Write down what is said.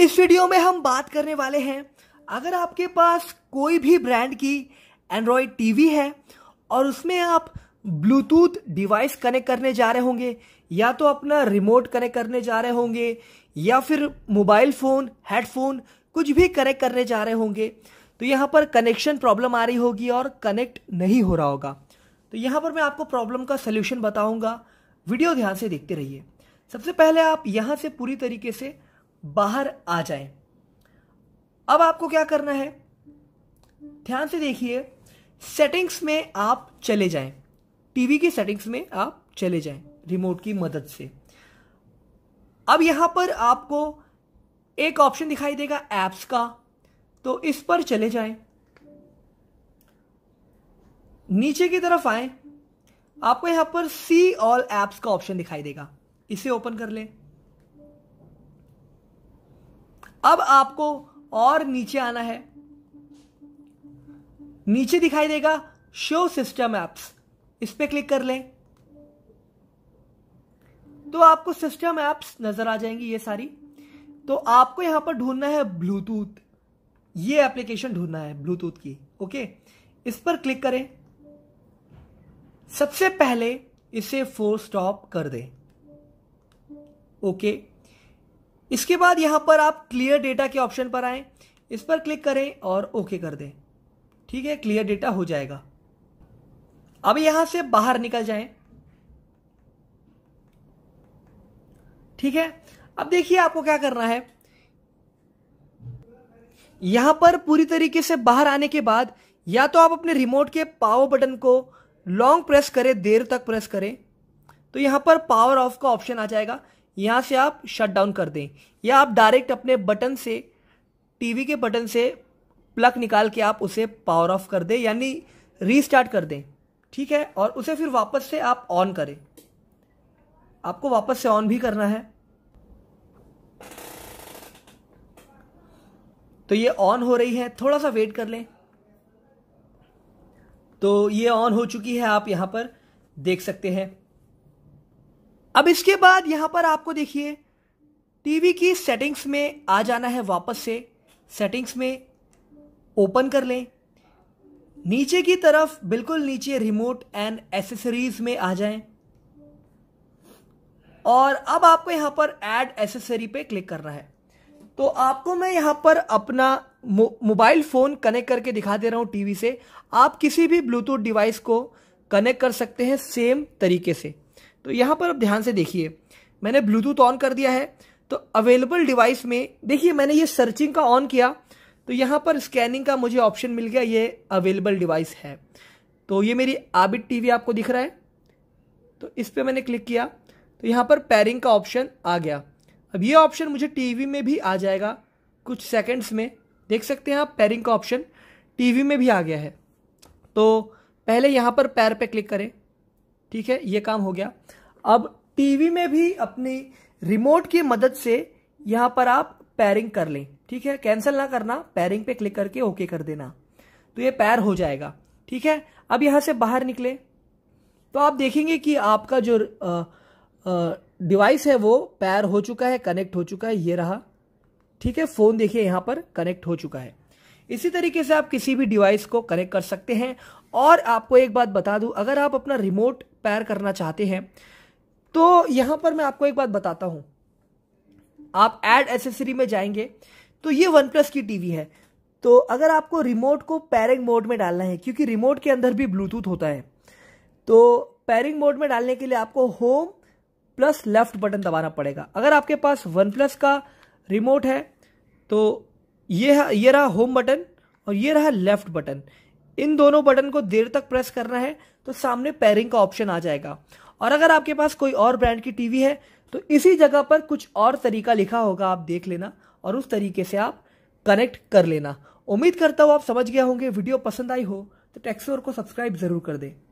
इस वीडियो में हम बात करने वाले हैं अगर आपके पास कोई भी ब्रांड की एंड्रॉयड टीवी है और उसमें आप ब्लूटूथ डिवाइस कनेक्ट करने जा रहे होंगे या तो अपना रिमोट कनेक्ट करने जा रहे होंगे या फिर मोबाइल फ़ोन हेडफोन कुछ भी कनेक्ट करने जा रहे होंगे तो यहाँ पर कनेक्शन प्रॉब्लम आ रही होगी और कनेक्ट नहीं हो रहा होगा तो यहाँ पर मैं आपको प्रॉब्लम का सोल्यूशन बताऊँगा वीडियो ध्यान से देखते रहिए सबसे पहले आप यहाँ से पूरी तरीके से बाहर आ जाए अब आपको क्या करना है ध्यान से देखिए सेटिंग्स में आप चले जाएं टीवी की सेटिंग्स में आप चले जाएं रिमोट की मदद से अब यहां पर आपको एक ऑप्शन दिखाई देगा एप्स का तो इस पर चले जाएं नीचे की तरफ आए आपको यहां पर सी ऑल एप्स का ऑप्शन दिखाई देगा इसे ओपन कर लें अब आपको और नीचे आना है नीचे दिखाई देगा शो सिस्टम एप्स इस पर क्लिक कर लें तो आपको सिस्टम एप्स नजर आ जाएंगी ये सारी तो आपको यहां पर ढूंढना है ब्लूटूथ ये एप्लीकेशन ढूंढना है ब्लूटूथ की ओके इस पर क्लिक करें सबसे पहले इसे फोर स्टॉप कर दें ओके इसके बाद यहां पर आप क्लियर डेटा के ऑप्शन पर आए इस पर क्लिक करें और ओके कर दें ठीक है क्लियर डेटा हो जाएगा अब यहां से बाहर निकल जाएं ठीक है अब देखिए आपको क्या करना है यहां पर पूरी तरीके से बाहर आने के बाद या तो आप अपने रिमोट के पावर बटन को लॉन्ग प्रेस करें देर तक प्रेस करें तो यहां पर पावर ऑफ का ऑप्शन आ जाएगा यहाँ से आप शट डाउन कर दें या आप डायरेक्ट अपने बटन से टीवी के बटन से प्लग निकाल के आप उसे पावर ऑफ कर दें यानी रीस्टार्ट कर दें ठीक है और उसे फिर वापस से आप ऑन करें आपको वापस से ऑन भी करना है तो ये ऑन हो रही है थोड़ा सा वेट कर लें तो ये ऑन हो चुकी है आप यहाँ पर देख सकते हैं अब इसके बाद यहाँ पर आपको देखिए टीवी की सेटिंग्स में आ जाना है वापस से सेटिंग्स में ओपन कर लें नीचे की तरफ बिल्कुल नीचे रिमोट एंड एसेसरीज में आ जाएं और अब आपको यहाँ पर ऐड एसेसरी पे क्लिक करना है तो आपको मैं यहाँ पर अपना मोबाइल फ़ोन कनेक्ट करके दिखा दे रहा हूँ टीवी से आप किसी भी ब्लूटूथ डिवाइस को कनेक्ट कर सकते हैं सेम तरीके से तो यहाँ पर आप ध्यान से देखिए मैंने ब्लूटूथ ऑन कर दिया है तो अवेलेबल डिवाइस में देखिए मैंने ये सर्चिंग का ऑन किया तो यहाँ पर स्कैनिंग का मुझे ऑप्शन मिल गया ये अवेलेबल डिवाइस है तो ये मेरी आबिट टीवी आपको दिख रहा है तो इस पर मैंने क्लिक किया तो यहाँ पर पैरिंग का ऑप्शन आ गया अब ये ऑप्शन मुझे टीवी में भी आ जाएगा कुछ सेकंड्स में देख सकते हैं आप पैरिंग का ऑप्शन टीवी में भी आ गया है तो पहले यहाँ पर पैर पर क्लिक करें ठीक है ये काम हो गया अब टीवी में भी अपनी रिमोट की मदद से यहां पर आप पैरिंग कर लें ठीक है कैंसिल ना करना पैरिंग पे क्लिक करके ओके कर देना तो ये पैर हो जाएगा ठीक है अब यहां से बाहर निकले तो आप देखेंगे कि आपका जो डिवाइस है वो पैर हो चुका है कनेक्ट हो चुका है ये रहा ठीक है फोन देखिए यहां पर कनेक्ट हो चुका है इसी तरीके से आप किसी भी डिवाइस को कनेक्ट कर सकते हैं और आपको एक बात बता दूं अगर आप अपना रिमोट पैर करना चाहते हैं तो यहां पर मैं आपको एक बात बताता हूँ आप एड एसेसरी में जाएंगे तो ये वन प्लस की टीवी है तो अगर आपको रिमोट को पैरिंग मोड में डालना है क्योंकि रिमोट के अंदर भी ब्लूटूथ होता है तो पैरिंग मोड में डालने के लिए आपको होम प्लस लेफ्ट बटन दबाना पड़ेगा अगर आपके पास वन प्लस का रिमोट है तो ये ये रहा होम बटन और ये रहा लेफ्ट बटन इन दोनों बटन को देर तक प्रेस करना है तो सामने पेयरिंग का ऑप्शन आ जाएगा और अगर आपके पास कोई और ब्रांड की टीवी है तो इसी जगह पर कुछ और तरीका लिखा होगा आप देख लेना और उस तरीके से आप कनेक्ट कर लेना उम्मीद करता हूँ आप समझ गया होंगे वीडियो पसंद आई हो तो टैक्सोर को सब्सक्राइब ज़रूर कर दें